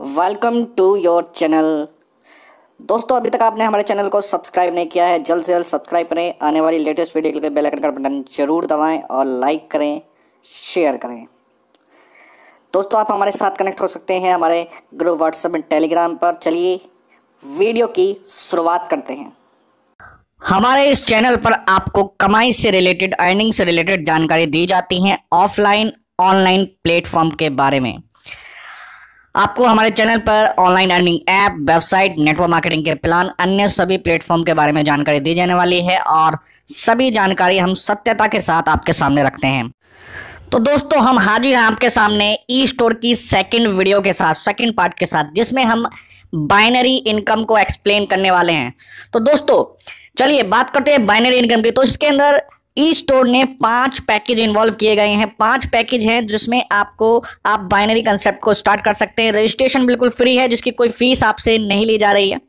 welcome to your channel दोस्तों अभी तक आपने हमारे चैनल को सब्सक्राइब नहीं किया है जल्द से जल्द सब्सक्राइब करें आने वाली लेटेस्ट वीडियो के लिए बेल आइकन का बटन जरूर दबाएं और लाइक करें शेयर करें दोस्तों आप हमारे साथ कनेक्ट हो सकते हैं हमारे ग्रुप व्हाट्सएप एंड टेलीग्राम पर चलिए वीडियो की शुरुआत करते हैं हमारे इस चैनल पर आपको कमाई से रिलेटेड अर्निंग से रिलेटेड जानकारी दी जाती है ऑफलाइन ऑनलाइन प्लेटफॉर्म के बारे में आपको हमारे चैनल पर online earning app website network marketing के प्लान अन्य सभी प्लेटफॉर्म के बारे में जानकारी दी जाने वाली है और सभी जानकारी हम सत्यता के साथ आपके सामने रखते हैं तो दोस्तों हम हाजिर हैं आपके सामने ई स्टोर की सेकंड वीडियो के साथ सेकंड पार्ट के साथ जिसमें हम बाइनरी इनकम को एक्सप्लेन करने वाले हैं तो दोस्तों चलिए बात करते हैं बाइनरी इनकम की तो इसके अंदर ई स्टोर ने पांच पैकेज इन्वॉल्व किए गए हैं पांच पैकेज हैं जिसमें आपको आप बाइनरी कंसेप्ट को स्टार्ट कर सकते हैं रजिस्ट्रेशन बिल्कुल फ्री है जिसकी कोई फीस आपसे नहीं ली जा रही है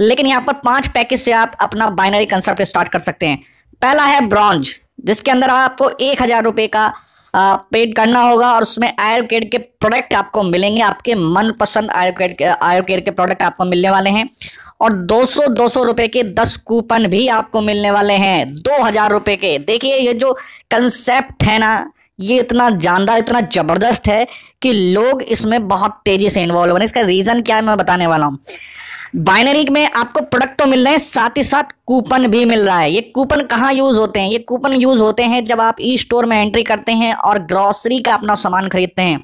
लेकिन यहाँ पर पांच पैकेज से आप अपना बाइनरी कंसेप्ट स्टार्ट कर सकते हैं पहला है ब्रॉन्ज जिसके अंदर आपको एक हजार रुपए का पेड करना होगा और उसमें आयुर्वेद के प्रोडक्ट आपको मिलेंगे आपके मनपसंद आयुर्वेद के आयुर्वेद के प्रोडक्ट आपको मिलने वाले हैं और 200 200 रुपए के 10 कूपन भी आपको मिलने वाले हैं दो हजार रुपए के देखिए ये जो कंसेप्ट है ना ये इतना जानदार इतना ज़बरदस्त है कि लोग इसमें बहुत तेज़ी से इन्वॉल्व हो रहे हैं इसका रीज़न क्या है मैं बताने वाला हूँ बाइनरी में आपको प्रोडक्ट तो मिल रहे हैं साथ ही साथ कूपन भी मिल रहा है ये कूपन कहाँ यूज होते हैं ये कूपन यूज होते हैं जब आप ई स्टोर में एंट्री करते हैं और ग्रॉसरी का अपना सामान खरीदते हैं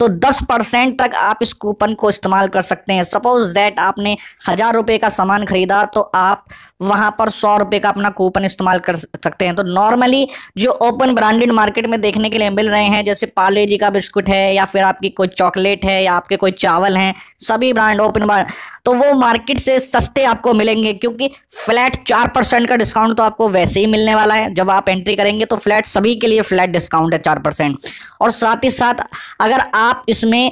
तो 10 परसेंट तक आप इस कूपन को इस्तेमाल कर सकते हैं सपोज दैट आपने हज़ार रुपये का सामान खरीदा तो आप वहां पर सौ रुपये का अपना कूपन इस्तेमाल कर सकते हैं तो नॉर्मली जो ओपन ब्रांडेड मार्केट में देखने के लिए मिल रहे हैं जैसे पाले जी का बिस्कुट है या फिर आपकी कोई चॉकलेट है या आपके कोई चावल हैं सभी ब्रांड ओपन ब्रांड तो वो मार्केट से सस्ते आपको मिलेंगे क्योंकि फ्लैट चार परसेंट का डिस्काउंट तो आपको वैसे ही मिलने वाला है जब आप एंट्री करेंगे तो फ्लैट सभी के लिए फ्लैट डिस्काउंट है चार परसेंट और साथ ही साथ अगर आप आप इसमें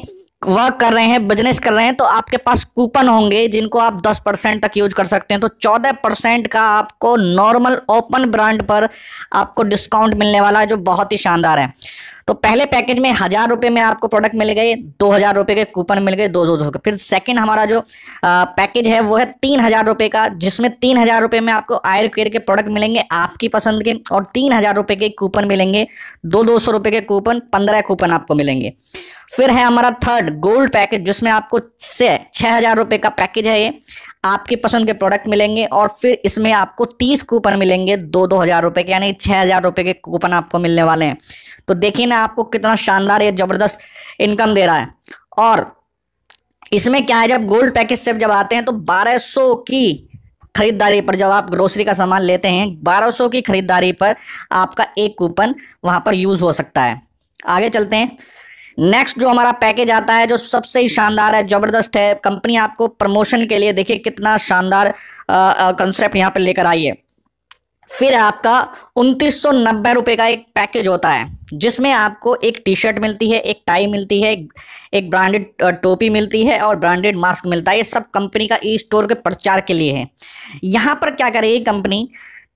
वर्क कर रहे हैं बिजनेस कर रहे हैं तो आपके पास कूपन होंगे जिनको आप 10 परसेंट तक यूज कर सकते हैं तो 14 परसेंट का आपको नॉर्मल ओपन ब्रांड पर आपको डिस्काउंट मिलने वाला है जो बहुत ही शानदार है तो पहले पैकेज में हज़ार रुपये में आपको प्रोडक्ट मिल गए दो हज़ार रुपये के कूपन मिल गए दो दो सौ के फिर सेकंड हमारा जो आ, पैकेज है वो है तीन हज़ार रुपये का जिसमें तीन हज़ार रुपये में आपको आयर केयर के प्रोडक्ट मिलेंगे आपकी पसंद के और तीन हज़ार रुपये के कूपन मिलेंगे दो दो सौ रुपये के कूपन पंद्रह कूपन आपको मिलेंगे फिर है हमारा थर्ड गोल्ड पैकेज जिसमें आपको से हज़ार रुपए का पैकेज है ये आपके पसंद के प्रोडक्ट मिलेंगे और फिर इसमें आपको तीस कूपन मिलेंगे दो दो हज़ार रुपए के यानी छह हज़ार रुपए के कूपन आपको मिलने वाले हैं तो देखिए ना आपको कितना शानदार ये ज़बरदस्त इनकम दे रहा है और इसमें क्या है जब गोल्ड पैकेज से जब आते हैं तो 1200 की खरीदारी पर जब आप ग्रोसरी का सामान लेते हैं 1200 की खरीदारी पर आपका एक कूपन वहां पर यूज हो सकता है आगे चलते हैं नेक्स्ट जो हमारा पैकेज आता है जो सबसे ही शानदार है जबरदस्त है कंपनी आपको प्रमोशन के लिए देखिए कितना शानदार कंसेप्ट यहाँ पे लेकर आई है फिर आपका उनतीस सौ नब्बे रुपये का एक पैकेज होता है जिसमें आपको एक टी शर्ट मिलती है एक टाई मिलती है एक ब्रांडेड टोपी मिलती है और ब्रांडेड मास्क मिलता है ये सब कंपनी का ई स्टोर के प्रचार के लिए है यहाँ पर क्या करेगी कंपनी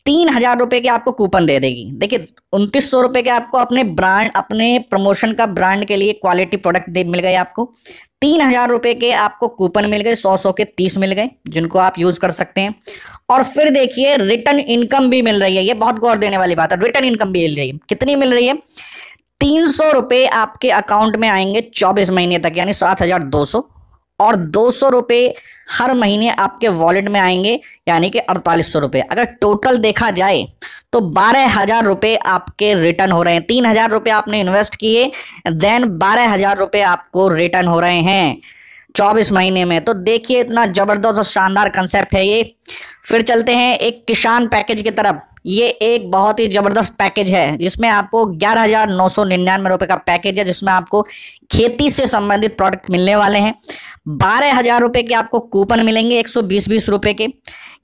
तीन हजार रुपए के आपको कूपन दे देगी देखिए उनतीस सौ रुपए के आपको अपने ब्रांड अपने प्रमोशन का ब्रांड के लिए क्वालिटी प्रोडक्ट दे मिल गए आपको तीन हजार रुपए के आपको कूपन मिल गए सौ सौ के तीस मिल गए जिनको आप यूज कर सकते हैं और फिर देखिए रिटर्न इनकम भी मिल रही है ये बहुत गौर देने वाली बात है रिटर्न इनकम भी मिल रही है कितनी मिल रही है तीन सौ रुपए आपके अकाउंट में आएंगे चौबीस महीने तक यानी सात हजार दो सौ और दो सौ रुपये हर महीने आपके वॉलेट में आएंगे यानी कि अड़तालीस सौ रुपये अगर टोटल देखा जाए तो बारह हज़ार रुपये आपके रिटर्न हो रहे हैं तीन हज़ार रुपये आपने इन्वेस्ट किए देन बारह हज़ार रुपये आपको रिटर्न हो रहे हैं चौबीस महीने में तो देखिए इतना ज़बरदस्त और शानदार कंसेप्ट है ये फिर चलते हैं एक किसान पैकेज की तरफ ये एक बहुत ही ज़बरदस्त पैकेज है जिसमें आपको ग्यारह हज़ार नौ सौ निन्यानवे रुपये का पैकेज है जिसमें आपको खेती से संबंधित प्रोडक्ट मिलने वाले हैं बारह हजार रुपए के आपको कूपन मिलेंगे एक सौ बीस बीस रुपए के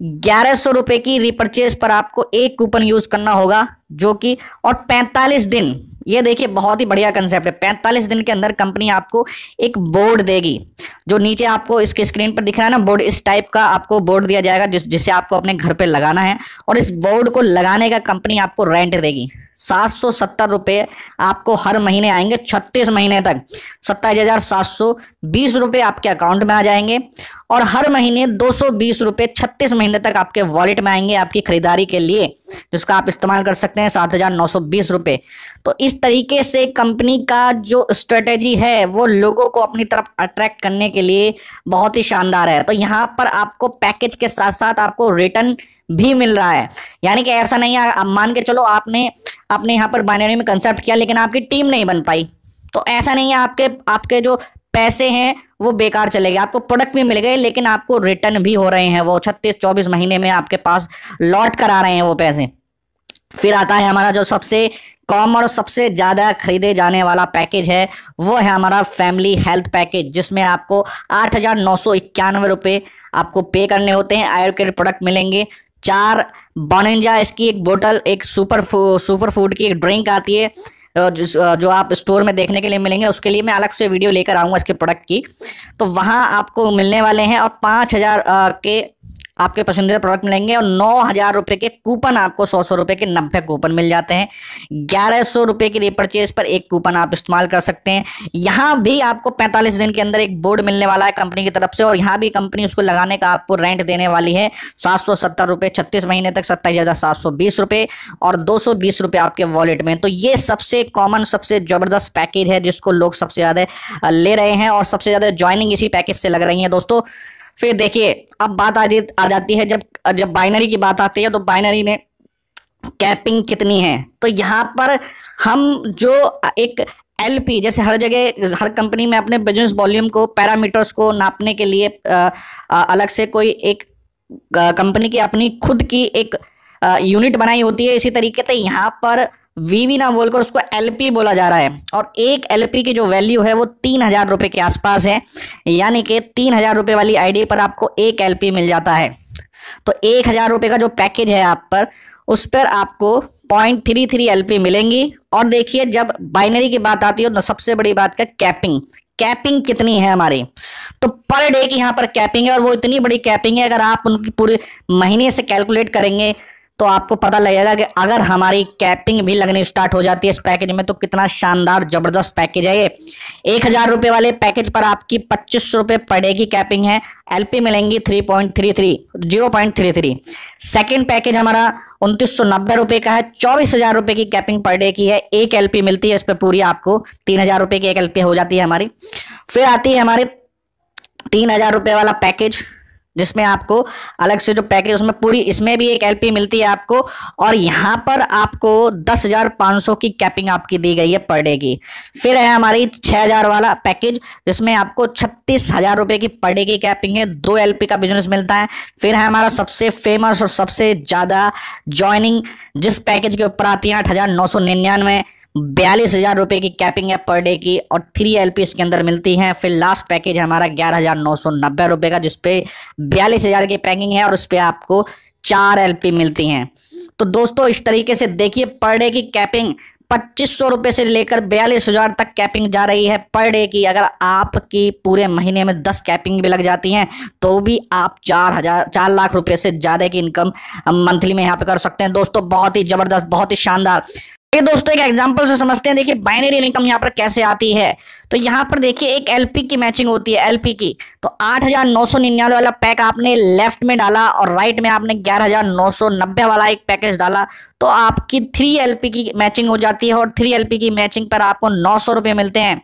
ग्यारह सौ रुपए की रिपर्चेज पर आपको एक कूपन यूज करना होगा जो कि और पैंतालीस दिन ये देखिए बहुत ही बढ़िया कंसेप्ट है पैंतालीस दिन के अंदर कंपनी आपको एक बोर्ड देगी जो नीचे आपको इसके स्क्रीन पर दिख रहा है ना बोर्ड इस टाइप का आपको बोर्ड दिया जाएगा जिस जिसे आपको अपने घर पे लगाना है और इस बोर्ड को लगाने का कंपनी आपको रेंट देगी सात सौ सत्तर रुपये आपको हर महीने आएंगे छत्तीस महीने तक सत्ताईस हजार सात सौ बीस रुपये आपके अकाउंट में आ जाएंगे और हर महीने दो सौ छत्तीस महीने तक आपके वॉलेट में आएंगे आपकी खरीदारी के लिए जिसका आप इस्तेमाल कर सकते हैं सात हजार नौ सौ बीस तो इस तरीके से कंपनी का जो स्ट्रेटेजी है वो लोगों को अपनी तरफ अट्रैक्ट करने के लिए बहुत ही शानदार है तो यहाँ पर आपको पैकेज के साथ साथ आपको रिटर्न भी मिल रहा है यानी कि ऐसा नहीं है आप मान के चलो आपने अपने यहाँ पर बाइनरी में कंसेप्ट किया लेकिन आपकी टीम नहीं बन पाई तो ऐसा नहीं है आपके आपके जो पैसे हैं वो बेकार चले गए आपको प्रोडक्ट भी मिल गए लेकिन आपको रिटर्न भी हो रहे हैं वो छत्तीस चौबीस महीने में आपके पास लौट कर आ रहे हैं वो पैसे फिर आता है हमारा जो सबसे कॉम और सबसे ज़्यादा खरीदे जाने वाला पैकेज है वो है हमारा फैमिली हेल्थ पैकेज जिसमें आपको आठ हज़ार नौ सौ इक्यानवे रुपए आपको पे करने होते हैं आयुर्वेद प्रोडक्ट मिलेंगे चार बॉनजा इसकी एक बोतल एक सुपर फू, सुपर फूड की एक ड्रिंक आती है जो, जो आप स्टोर में देखने के लिए मिलेंगे उसके लिए मैं अलग से वीडियो लेकर आऊंगा इसके प्रोडक्ट की तो वहाँ आपको मिलने वाले हैं और पाँच हज़ार के आपके पसंदीदा प्रोडक्ट मिलेंगे और नौ हजार रुपए के कूपन आपको सौ सौ रुपए के नब्बे कूपन मिल जाते हैं ग्यारह सौ रुपए की रिपर्चेज पर एक कूपन आप इस्तेमाल कर सकते हैं यहां भी आपको पैंतालीस दिन के अंदर एक बोर्ड मिलने वाला है कंपनी की तरफ से और यहां भी कंपनी उसको लगाने का आपको रेंट देने वाली है सात सौ छत्तीस महीने तक सत्ताईस हजार और दो सौ आपके वॉलेट में तो ये सबसे कॉमन सबसे जबरदस्त पैकेज है जिसको लोग सबसे ज़्यादा ले रहे हैं और सबसे ज़्यादा ज्वाइनिंग इसी पैकेज से लग रही है दोस्तों फिर देखिए अब बात आ, आ जाती है जब जब बाइनरी की बात आती है तो बाइनरी में कैपिंग कितनी है तो यहाँ पर हम जो एक पी जैसे हर जगह हर कंपनी में अपने बिजनेस वॉल्यूम को पैरामीटर्स को नापने के लिए आ, आ, अलग से कोई एक कंपनी की अपनी खुद की एक यूनिट बनाई होती है इसी तरीके से यहाँ पर वीवी ना बोलकर उसको एलपी बोला जा रहा है और एक एलपी की जो वैल्यू है वो तीन हजार रुपए के आसपास है यानी कि तीन हजार रुपए वाली आईडी पर आपको एक एलपी मिल जाता है तो एक हजार रुपए का जो पैकेज है आप पर उस पर आपको पॉइंट थ्री थ्री एल मिलेंगी और देखिए जब बाइनरी की बात आती है तो सबसे बड़ी बात का कैपिंग कैपिंग कितनी है हमारी तो पर डे की यहाँ पर कैपिंग है और वो इतनी बड़ी कैपिंग है अगर आप उनकी पूरे महीने से कैलकुलेट करेंगे तो आपको पता लगेगा कि अगर हमारी कैपिंग भी लगनी स्टार्ट हो जाती है इस पैकेज में तो कितना शानदार जबरदस्त पैकेज है ये एक हजार रुपए वाले पैकेज पर आपकी पच्चीस सौ रुपये पर कैपिंग है एलपी मिलेंगी three point three three zero point three three second package हमारा उनतीस सौ नब्बे रुपये का है चौबीस हजार रुपये की कैपिंग पर डे की है एक एलपी मिलती है इस पर पूरी आपको तीन हजार रुपये की एक एलपी हो जाती है हमारी फिर आती है हमारे तीन हजार रुपये वाला पैकेज जिसमें आपको अलग से जो पैकेज उसमें पूरी इसमें भी एक एलपी मिलती है आपको और यहाँ पर आपको दस हजार पांच सौ की कैपिंग आपकी दी गई है पर डे की फिर है हमारी छह हजार वाला पैकेज जिसमें आपको छत्तीस हजार रुपए की पर डे की कैपिंग है दो एलपी का बिजनेस मिलता है फिर है हमारा सबसे फेमस और सबसे ज़्यादा ज्वाइनिंग जिस पैकेज के ऊपर आती है आठ हजार नौ सौ निन्यानवे बयालीस हजार रुपए की कैपिंग है पर डे की और थ्री एल इसके अंदर मिलती है फिर लास्ट पैकेज हमारा ग्यारह हजार नौ सौ नब्बे रुपए का जिसपे बयालीस हजार की पैकिंग है और उसपे आपको चार एल मिलती हैं तो दोस्तों इस तरीके से देखिए पर डे की कैपिंग पच्चीस सौ रुपए से लेकर बयालीस हजार तक कैपिंग जा रही है पर डे की अगर आपकी पूरे महीने में दस कैपिंग भी लग जाती हैं तो भी आप चार हजार चार लाख रुपए से ज़्यादा की इनकम मंथली में यहाँ पे कर सकते हैं दोस्तों बहुत ही ज़बरदस्त बहुत ही शानदार ये दोस्तों एक एग्जांपल से समझते हैं देखिए बाइनरी इनकम यहाँ पर कैसे आती है तो यहाँ पर देखिए एक एलपी की मैचिंग होती है एलपी की तो आठ हजार नौ सौ निन्यानवे वाला पैक आपने लेफ्ट में डाला और राइट में आपने ग्यारह हजार नौ सौ नब्बे वाला एक पैकेज डाला तो आपकी थ्री एलपी की मैचिंग हो जाती है और थ्री एलपी की मैचिंग पर आपको नौ सौ रुपए मिलते हैं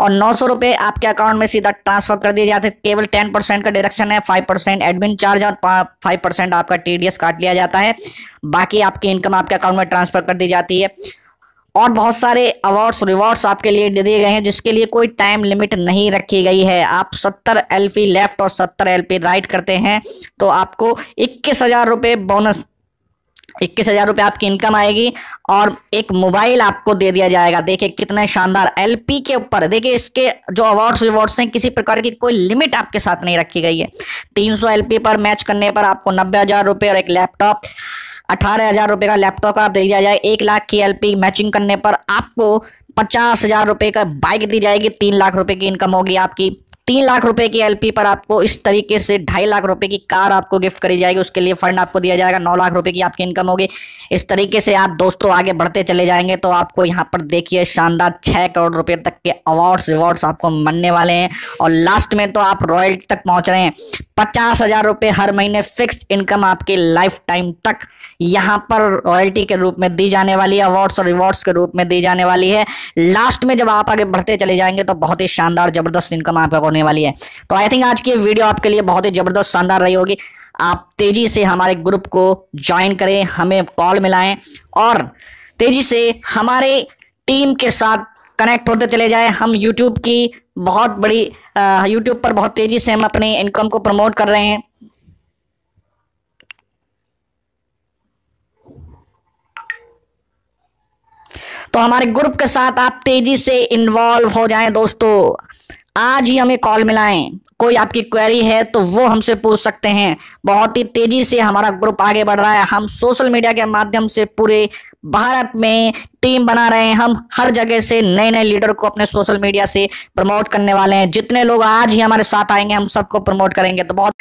और नौ सौ रुपए आपके अकाउंट में सीधा ट्रांसफर कर दिए जाते केवल टेन परसेंट का डिडक्शन है फाइव परसेंट एडमिन चार्ज और फाइव परसेंट आपका टीडीएस काट लिया जाता है बाकी आपकी इनकम आपके अकाउंट में ट्रांसफर कर दी जाती है और बहुत सारे अवार्ड्स रिवॉर्ड्स आपके लिए दे दिए गए हैं जिसके लिए कोई टाइम लिमिट नहीं रखी गई है आप 70 एलपी लेफ्ट और 70 एलपी राइट करते हैं तो आपको इक्कीस हजार रुपये बोनस इक्कीस हजार रुपये आपकी इनकम आएगी और एक मोबाइल आपको दे दिया जाएगा देखिए कितने शानदार एलपी के ऊपर देखिए इसके जो अवार्ड्स रिवॉर्ड्स हैं किसी प्रकार की कोई लिमिट आपके साथ नहीं रखी गई है 300 एलपी पर मैच करने पर आपको नब्बे हजार रुपये और एक लैपटॉप अठारह हजार रुपये का लैपटॉप आप दे दिया जाए एक लाख की पी मैचिंग करने पर आपको पचास हजार रुपये का बाइक दी जाएगी तीन लाख रुपये की इनकम होगी आपकी तीन लाख रुपए की एलपी पर आपको इस तरीके से ढाई लाख रुपए की कार आपको गिफ्ट करी जाएगी उसके लिए फंड आपको दिया जाएगा नौ लाख रुपए की आपकी इनकम होगी इस तरीके से आप दोस्तों आगे बढ़ते चले जाएंगे तो आपको यहाँ पर देखिए शानदार छः करोड़ रुपए तक के अवार्ड्स रिवॉर्ड्स आपको मनने वाले हैं और लास्ट में तो आप रॉयल्टी तक पहुँच रहे हैं पचास हजार रुपये हर महीने फिक्स इनकम आपके लाइफ टाइम तक यहाँ पर रॉयल्टी के रूप में दी जाने वाली है अवार्ड्स और रिवॉर्ड्स के रूप में दी जाने वाली है लास्ट में जब आप आगे बढ़ते चले जाएंगे तो बहुत ही शानदार जबरदस्त इनकम आपका होने वाली है तो आई थिंक आज की वीडियो आपके लिए बहुत ही ज़बरदस्त शानदार रही होगी आप तेज़ी से हमारे ग्रुप को ज्वाइन करें हमें कॉल मिलाएं और तेज़ी से हमारे टीम के साथ कनेक्ट होते चले जाएं हम यूट्यूब की बहुत बड़ी यूट्यूब पर बहुत तेज़ी से हम अपने इनकम को प्रमोट कर रहे हैं तो हमारे ग्रुप के साथ आप तेज़ी से इन्वॉल्व हो जाएं दोस्तों आज ही हमें कॉल मिलाएं कोई आपकी क्वेरी है तो वो हमसे पूछ सकते हैं बहुत ही तेजी से हमारा ग्रुप आगे बढ़ रहा है हम सोशल मीडिया के माध्यम से पूरे भारत में टीम बना रहे हैं हम हर जगह से नए नए लीडर को अपने सोशल मीडिया से प्रमोट करने वाले हैं जितने लोग आज ही हमारे साथ आएंगे हम सबको प्रमोट करेंगे तो बहुत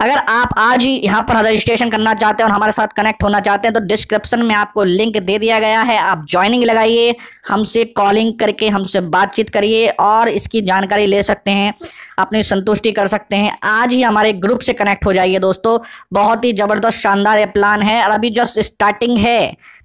अगर आप आज ही यहाँ पर रजिस्ट्रेशन करना चाहते हैं और हमारे साथ कनेक्ट होना चाहते हैं तो डिस्क्रिप्शन में आपको लिंक दे दिया गया है आप ज्वाइनिंग लगाइए हमसे कॉलिंग करके हमसे बातचीत करिए और इसकी जानकारी ले सकते हैं अपनी संतुष्टि कर सकते हैं आज ही हमारे ग्रुप से कनेक्ट हो जाइए दोस्तों बहुत ही ज़बरदस्त शानदार ये प्लान है और अभी जस्ट स्टार्टिंग है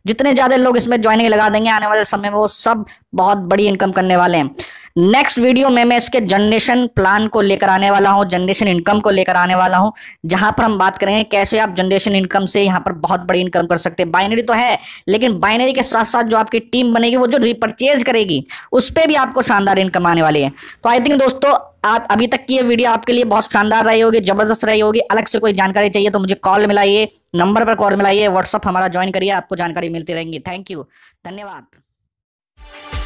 जितने ज़्यादा लोग इसमें ज्वाइनिंग लगा देंगे आने वाले समय में वो सब बहुत बड़ी इनकम करने वाले हैं नेक्स्ट वीडियो में मैं इसके जनरेशन प्लान को लेकर आने वाला हूँ जनरेशन इनकम को लेकर आने वाला हूँ जहां पर हम बात करेंगे कैसे आप जनरेशन इनकम से यहाँ पर बहुत बड़ी इनकम कर सकते हैं बाइनरी तो है लेकिन बाइनरी के साथ साथ जो आपकी टीम बनेगी वो जो रिपर्चेज करेगी उस पर भी आपको शानदार इनकम आने वाली है तो आई थिंक दोस्तों आप अभी तक की ये वीडियो आपके लिए बहुत शानदार रही होगी जबरदस्त रही होगी अलग से कोई जानकारी चाहिए तो मुझे कॉल मिलाइए नंबर पर कॉल मिलाइए व्हाट्सअप हमारा ज्वाइन करिए आपको जानकारी मिलती रहेंगी थैंक यू धन्यवाद